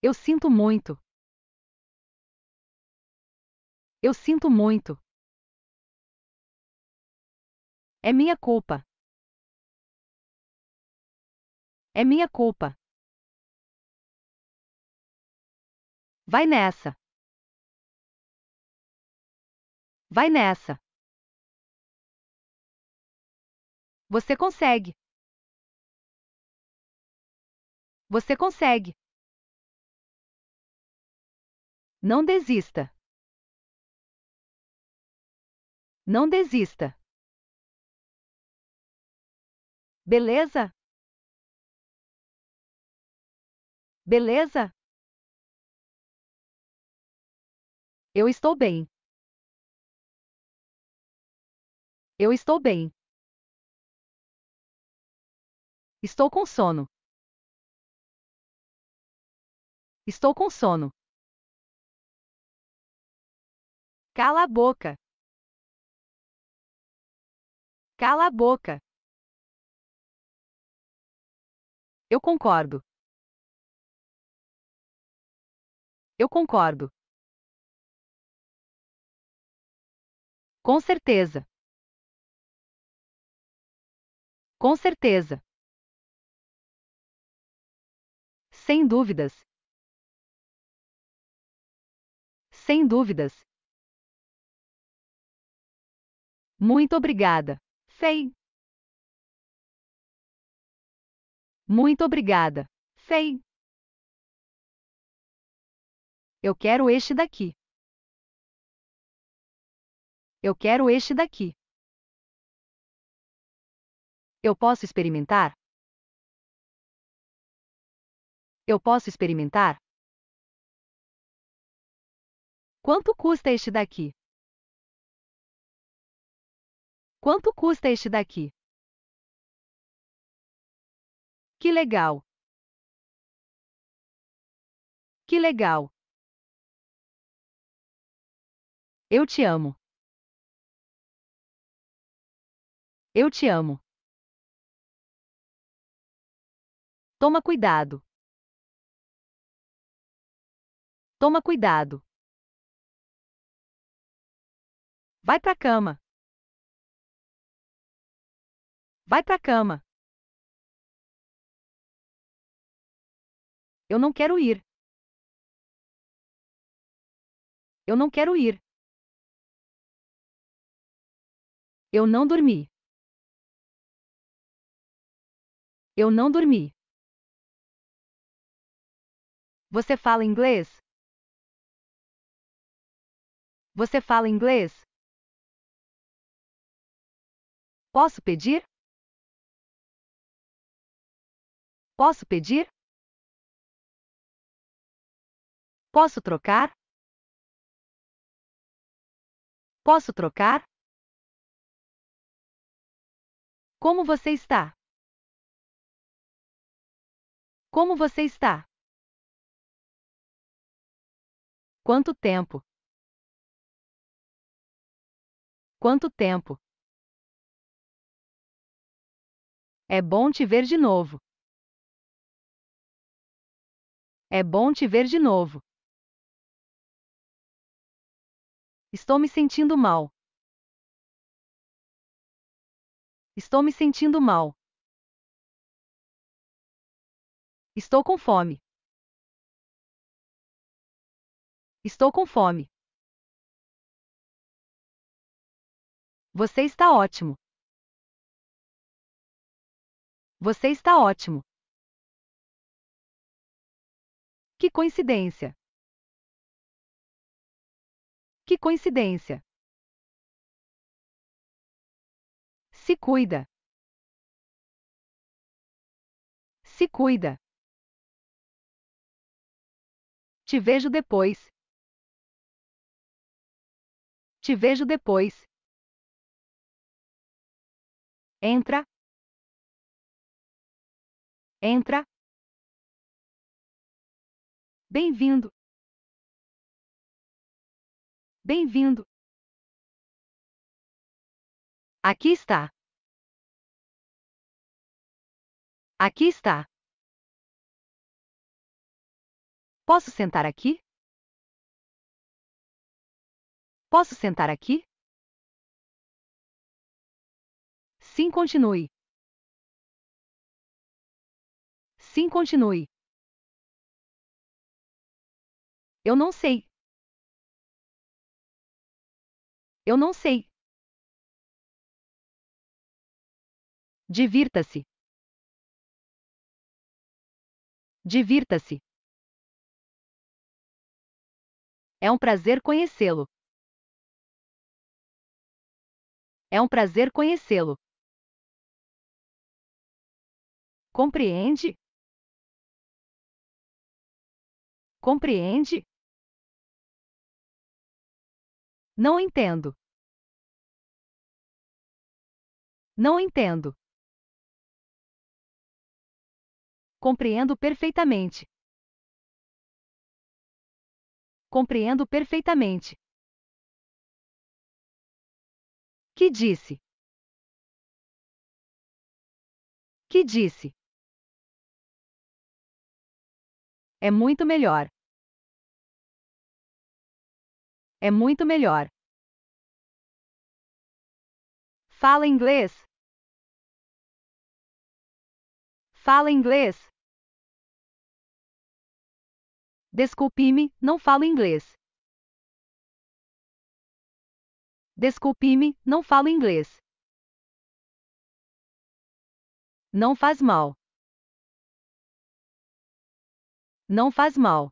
Eu sinto muito. Eu sinto muito. É minha culpa. É minha culpa. Vai nessa. Vai nessa. Você consegue. Você consegue. Não desista. Não desista. Beleza? Beleza? Eu estou bem. Eu estou bem. Estou com sono. Estou com sono. Cala a boca. Cala a boca. Eu concordo. Eu concordo. Com certeza. Com certeza. Sem dúvidas. Sem dúvidas. Muito obrigada. Sei. Muito obrigada. Sei. Eu quero este daqui. Eu quero este daqui. Eu posso experimentar? Eu posso experimentar? Quanto custa este daqui? Quanto custa este daqui? Que legal! Que legal! Eu te amo. Eu te amo. Toma cuidado. Toma cuidado. Vai pra cama. Vai pra cama. Eu não quero ir. Eu não quero ir. Eu não dormi. Eu não dormi. Você fala inglês? Você fala inglês? Posso pedir? Posso pedir? Posso trocar? Posso trocar? Como você está? Como você está? Quanto tempo? Quanto tempo? É bom te ver de novo. É bom te ver de novo. Estou me sentindo mal. Estou me sentindo mal. Estou com fome. Estou com fome. Você está ótimo. Você está ótimo. Que coincidência! Que coincidência! Se cuida! Se cuida! Te vejo depois. Te vejo depois. Entra. Entra. Bem-vindo. Bem-vindo. Aqui está. Aqui está. Posso sentar aqui? Posso sentar aqui? Sim, continue. Sim, continue. Eu não sei. Eu não sei. Divirta-se. Divirta-se. É um prazer conhecê-lo. É um prazer conhecê-lo. Compreende? Compreende? Não entendo. Não entendo. Compreendo perfeitamente. Compreendo perfeitamente. Que disse? Que disse? É muito melhor. É muito melhor. Fala inglês. Fala inglês. Desculpe-me, não falo inglês. Desculpe-me, não falo inglês. Não faz mal. Não faz mal.